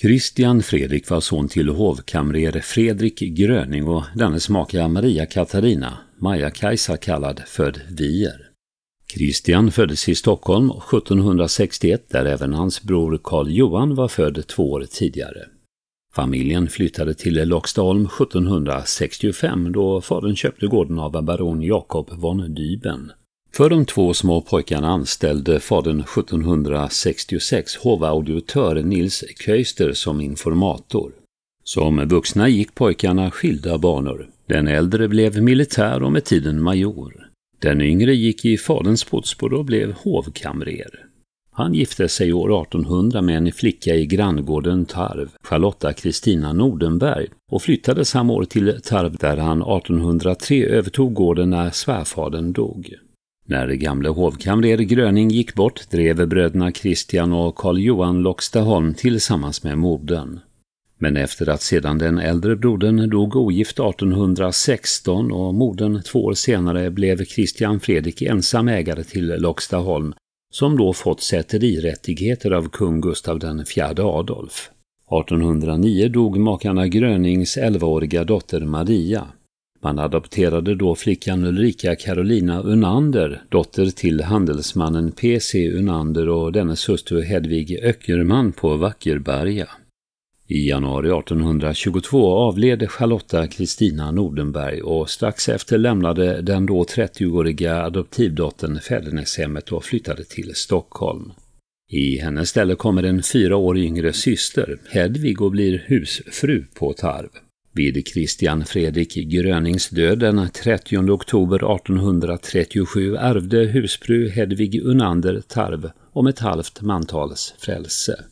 Christian Fredrik var son till hovkamrer Fredrik Gröning och dennes maka Maria Katarina, Maja-Kajsa kallad, född Vier. Christian föddes i Stockholm 1761 där även hans bror Karl Johan var född två år tidigare. Familjen flyttade till Loxdalm 1765 då fadern köpte gården av baron Jakob von Dyben. För de två små pojkarna anställde fadern 1766 hovaudiotör Nils Köister som informator. Som vuxna gick pojkarna skilda banor. Den äldre blev militär och med tiden major. Den yngre gick i faderns fotspår och blev hovkamrer. Han gifte sig år 1800 med en flicka i granngården Tarv, Charlotta Kristina Nordenberg, och flyttade samma år till Tarv där han 1803 övertog gården när svärfadern dog. När gamle hovkamrer Gröning gick bort drev bröderna Christian och Karl Johan Loxtaholm tillsammans med modern. Men efter att sedan den äldre brodern dog ogift 1816 och modern två år senare blev Christian Fredrik ensam ägare till Loxtaholm, som då fått säterirättigheter av kung Gustav IV Adolf. 1809 dog makarna Grönings 11-åriga dotter Maria. Man adopterade då flickan Ulrika Carolina Unander, dotter till handelsmannen P.C. Unander och dennes hustru Hedvig Öckerman på Vackerberga. I januari 1822 avled Charlotta Kristina Nordenberg och strax efter lämnade den då 30-åriga adoptivdottern Fäderneshemmet och flyttade till Stockholm. I hennes ställe kommer en fyra år yngre syster, Hedvig, och blir husfru på Tarv. Vid Christian Fredrik Grönings död den 30 oktober 1837 ärvde husfru Hedvig Unander Tarv om ett halvt mantals frälse.